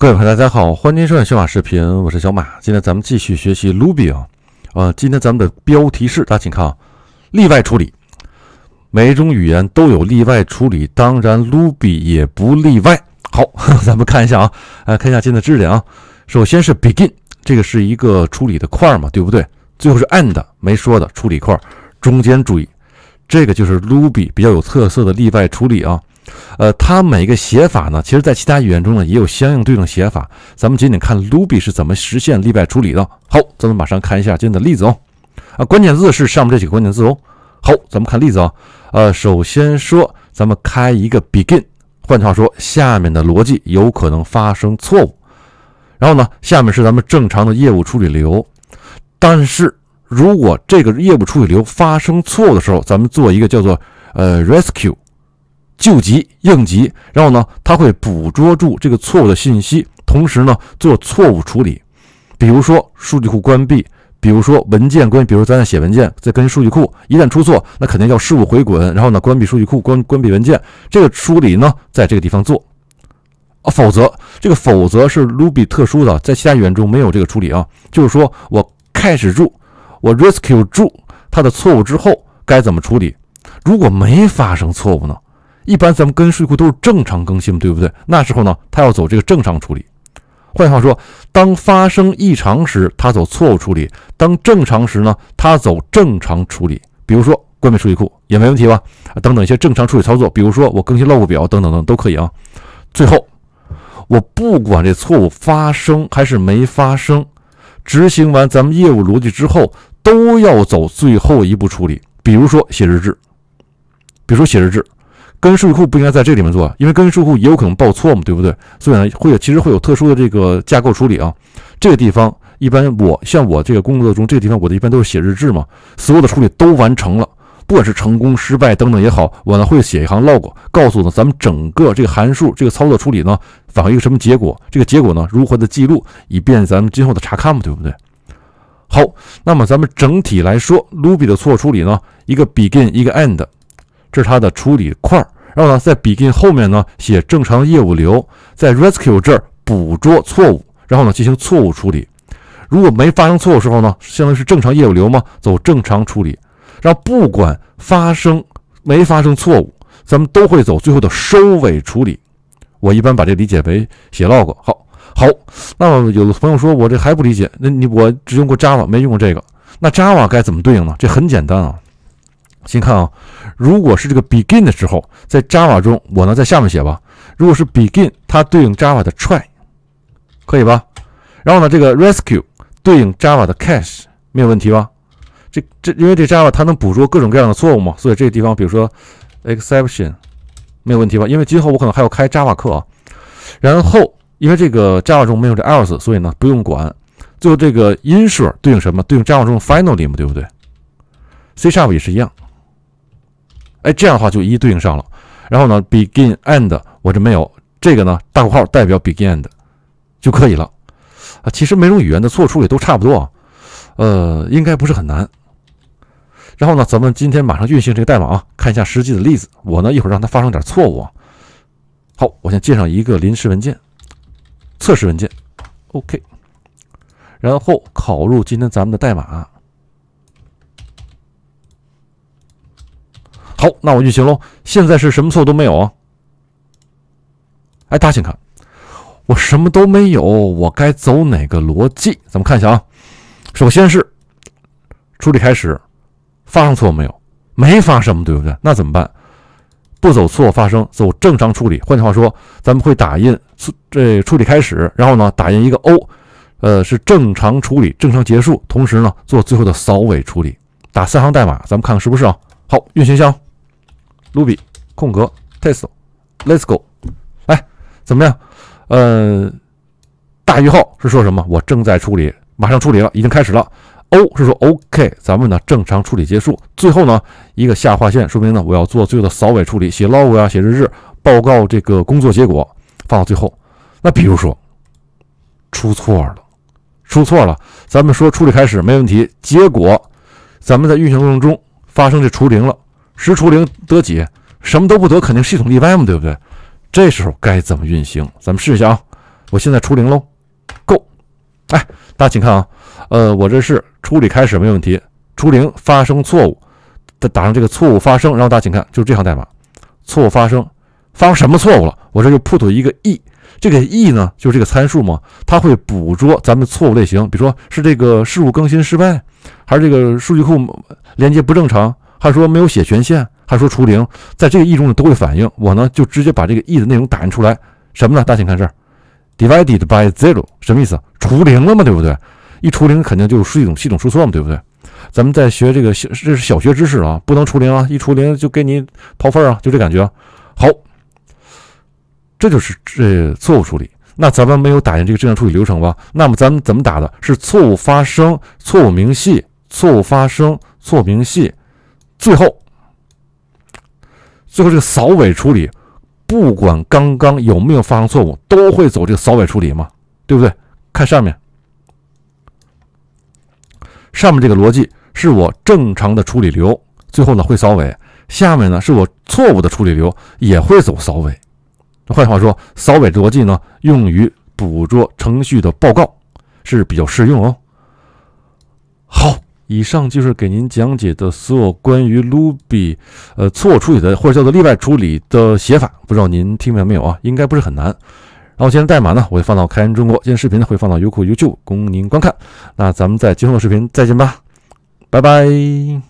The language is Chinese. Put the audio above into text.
各位朋友，大家好，欢迎收看小马视频，我是小马。今天咱们继续学习 Ruby 啊，呃，今天咱们的标题是，大家请看啊，例外处理。每一种语言都有例外处理，当然 Ruby 也不例外。好，咱们看一下啊，来看一下今天的知识点啊。首先是 begin，这个是一个处理的块嘛，对不对？最后是 end，没说的处理块，中间注意，这个就是 Ruby 比较有特色的例外处理啊。呃，它每个写法呢，其实在其他语言中呢也有相应对应写法。咱们仅仅看 Ruby 是怎么实现例外处理的。好，咱们马上看一下今天的例子哦。啊，关键字是上面这几个关键字哦。好，咱们看例子啊。呃，首先说，咱们开一个 begin，换句话说，下面的逻辑有可能发生错误。然后呢，下面是咱们正常的业务处理流。但是如果这个业务处理流发生错误的时候，咱们做一个叫做呃 rescue。救急、应急，然后呢，它会捕捉住这个错误的信息，同时呢做错误处理，比如说数据库关闭，比如说文件关，比如咱在写文件，在跟数据库一旦出错，那肯定要事务回滚，然后呢关闭数据库、关关闭文件，这个处理呢在这个地方做啊，否则这个否则是 Ruby 特殊的，在其他语言中没有这个处理啊，就是说我 catch 住我 rescue 住它的错误之后该怎么处理，如果没发生错误呢？一般咱们跟数据库都是正常更新，对不对？那时候呢，它要走这个正常处理。换句话说，当发生异常时，它走错误处理；当正常时呢，它走正常处理。比如说关闭数据库也没问题吧？啊，等等一些正常处理操作，比如说我更新 LOG 表等等等都可以啊。最后，我不管这错误发生还是没发生，执行完咱们业务逻辑之后，都要走最后一步处理，比如说写日志，比如说写日志。根数据库不应该在这里面做，因为根数据库也有可能报错嘛，对不对？所以呢，会其实会有特殊的这个架构处理啊。这个地方一般我像我这个工作中，这个地方我的一般都是写日志嘛，所有的处理都完成了，不管是成功、失败等等也好，我呢会写一行 log，告诉呢咱们整个这个函数这个操作处理呢返回一个什么结果，这个结果呢如何的记录，以便咱们今后的查看嘛，对不对？好，那么咱们整体来说，Ruby 的错误处理呢，一个 begin，一个 end，这是它的处理块。然后呢，在 begin 后面呢写正常业务流，在 rescue 这儿捕捉错误，然后呢进行错误处理。如果没发生错误时候呢，相当于是正常业务流嘛，走正常处理。然后不管发生没发生错误，咱们都会走最后的收尾处理。我一般把这理解为写 log。好，好。那么有的朋友说，我这还不理解，那你我只用过 Java，没用过这个，那 Java 该怎么对应呢？这很简单啊。先看啊，如果是这个 begin 的时候，在 Java 中，我能在下面写吧。如果是 begin，它对应 Java 的 try，可以吧？然后呢，这个 rescue 对应 Java 的 c a c h 没有问题吧？这这因为这 Java 它能捕捉各种各样的错误嘛，所以这个地方比如说 exception 没有问题吧？因为今后我可能还要开 Java 课，啊。然后因为这个 Java 中没有这 else，所以呢不用管。最后这个 i n s u r e 对应什么？对应 Java 中的 finally，嘛对不对？C++ Sharp 也是一样。哎，这样的话就一一对应上了。然后呢，begin and 我这没有这个呢，大括号代表 begin end 就可以了啊。其实每种语言的错处也都差不多啊，呃，应该不是很难。然后呢，咱们今天马上运行这个代码啊，看一下实际的例子。我呢一会儿让它发生点错误啊。好，我先介上一个临时文件，测试文件，OK。然后拷入今天咱们的代码。好，那我就行喽。现在是什么错都没有啊？哎，大家请看，我什么都没有，我该走哪个逻辑？咱们看一下啊。首先是处理开始，发生错误没有？没发生，对不对？那怎么办？不走错误发生，走正常处理。换句话说，咱们会打印这处理开始，然后呢，打印一个 O，呃，是正常处理，正常结束，同时呢，做最后的扫尾处理，打三行代码，咱们看看是不是啊？好，运行一下。卢比，空格，test，let's go，来，怎么样？嗯，大于号是说什么？我正在处理，马上处理了，已经开始了。O 是说 OK，咱们呢正常处理结束。最后呢一个下划线，说明呢我要做最后的扫尾处理，写 log 啊，写日志，报告这个工作结果放到最后。那比如说出错了，出错了，咱们说处理开始没问题，结果咱们在运行过程中发生这除零了。十除零得几？什么都不得，肯定系统例外嘛，对不对？这时候该怎么运行？咱们试一下啊，我现在除零喽，g o 哎，大家请看啊，呃，我这是处理开始没问题，除零发生错误，再打上这个错误发生。然后大家请看，就是这行代码，错误发生，发生什么错误了？我这就 put 一个 E，这个 E 呢就是这个参数嘛，它会捕捉咱们错误类型，比如说是这个事务更新失败，还是这个数据库连接不正常。还说没有写权限，还说除零，在这个 E 中呢都会反映。我呢就直接把这个 E 的内容打印出来，什么呢？大家请看这儿，divided by zero 什么意思？除零了嘛，对不对？一除零肯定就是系统系统出错嘛，对不对？咱们在学这个小，这是小学知识啊，不能除零啊，一除零就给你掏分儿啊，就这感觉。好，这就是这错误处理。那咱们没有打印这个质量处理流程吧？那么咱们怎么打的？是错误发生，错误明细，错误发生，错误明细。最后，最后这个扫尾处理，不管刚刚有没有发生错误，都会走这个扫尾处理嘛，对不对？看上面，上面这个逻辑是我正常的处理流，最后呢会扫尾；下面呢是我错误的处理流，也会走扫尾。换句话说，扫尾逻辑呢用于捕捉程序的报告是比较适用哦。好。以上就是给您讲解的所有关于 Ruby，呃，错误处理的或者叫做例外处理的写法，不知道您听明白没有啊？应该不是很难。然后今天代码呢，我会放到开源中国；今天视频呢，会放到优酷、YouTube，供您观看。那咱们在今后的视频再见吧，拜拜。